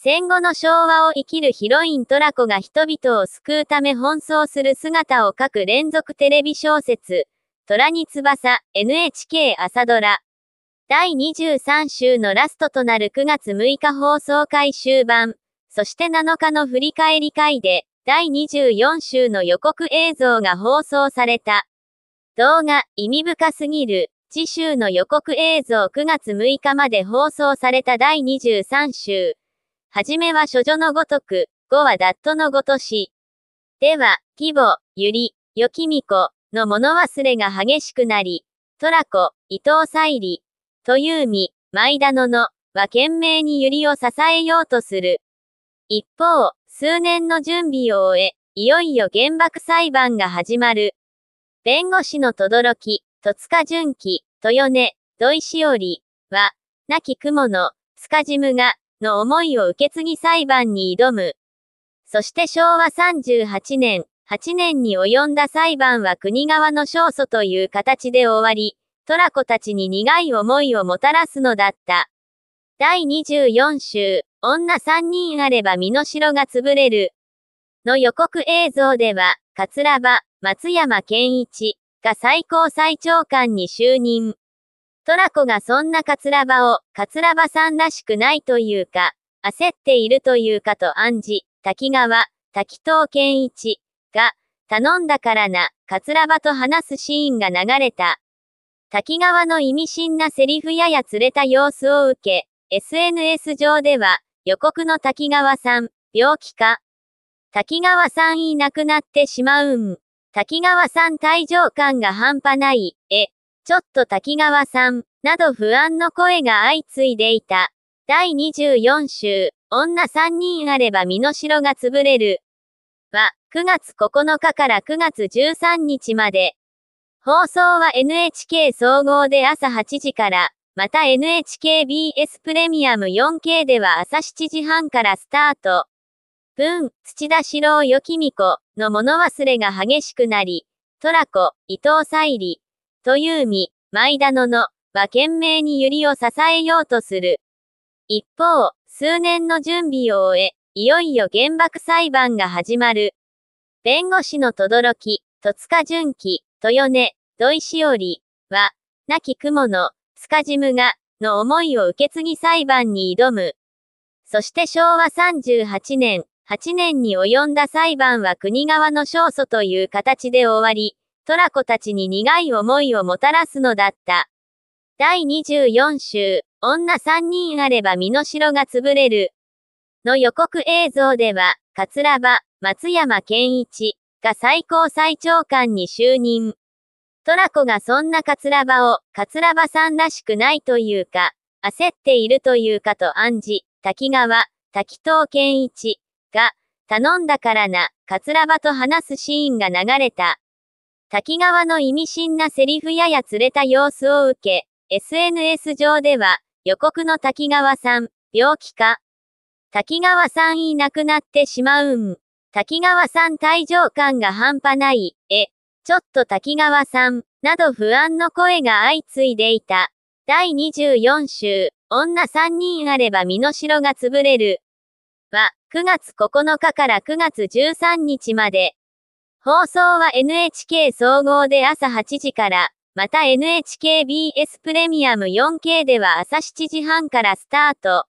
戦後の昭和を生きるヒロイントラコが人々を救うため奔走する姿を書く連続テレビ小説、虎に翼、NHK 朝ドラ。第23週のラストとなる9月6日放送回終盤、そして7日の振り返り会で、第24週の予告映像が放送された。動画、意味深すぎる。次週の予告映像9月6日まで放送された第23週。はじめは処女のごとく、語はダットのごとし。では、義母、ゆり、よきみこ、の物忘れが激しくなり、トラコ、伊藤沙莉、というみ、前田野の、は懸命にゆりを支えようとする。一方、数年の準備を終え、いよいよ原爆裁判が始まる。弁護士の轟き、戸塚純喜、豊根、土井しおり、は、亡き雲の、塚ジムが、の思いを受け継ぎ裁判に挑む。そして昭和38年、8年に及んだ裁判は国側の勝訴という形で終わり、トラコたちに苦い思いをもたらすのだった。第24週、女3人あれば身の代が潰れる。の予告映像では、桂場、松山健一が最高裁長官に就任。トラコがそんなカツラバを、カツラバさんらしくないというか、焦っているというかと暗示、滝川、滝藤健一が、頼んだからな、カツラバと話すシーンが流れた。滝川の意味深なセリフやや釣れた様子を受け、SNS 上では、予告の滝川さん、病気か。滝川さんいなくなってしまうん。滝川さん退場感が半端ない、え、ちょっと滝川さん、など不安の声が相次いでいた。第24週、女3人あれば身の代が潰れる。は、9月9日から9月13日まで。放送は NHK 総合で朝8時から、また NHKBS プレミアム 4K では朝7時半からスタート。文、土田四郎よきみこの物忘れが激しくなり、トラコ、伊藤沙莉、というみ、前田野の、は懸命に百合を支えようとする。一方、数年の準備を終え、いよいよ原爆裁判が始まる。弁護士の轟木、戸塚純喜、豊根、土井しおり、は、亡き雲の、塚ジムが、の思いを受け継ぎ裁判に挑む。そして昭和38年、8年に及んだ裁判は国側の勝訴という形で終わり、トラコたちに苦い思いをもたらすのだった。第24週、女3人あれば身の代が潰れる。の予告映像では、桂葉、松山健一が最高最長官に就任。トラコがそんな桂葉を、桂葉さんらしくないというか、焦っているというかと暗示、滝川、滝藤健一が、頼んだからな、桂葉と話すシーンが流れた。滝川の意味深なセリフやや釣れた様子を受け、SNS 上では、予告の滝川さん、病気か。滝川さんいなくなってしまうん。滝川さん退場感が半端ない、え、ちょっと滝川さん、など不安の声が相次いでいた。第24週、女3人あれば身の代が潰れる。は、9月9日から9月13日まで、放送は NHK 総合で朝8時から、また NHKBS プレミアム 4K では朝7時半からスタート。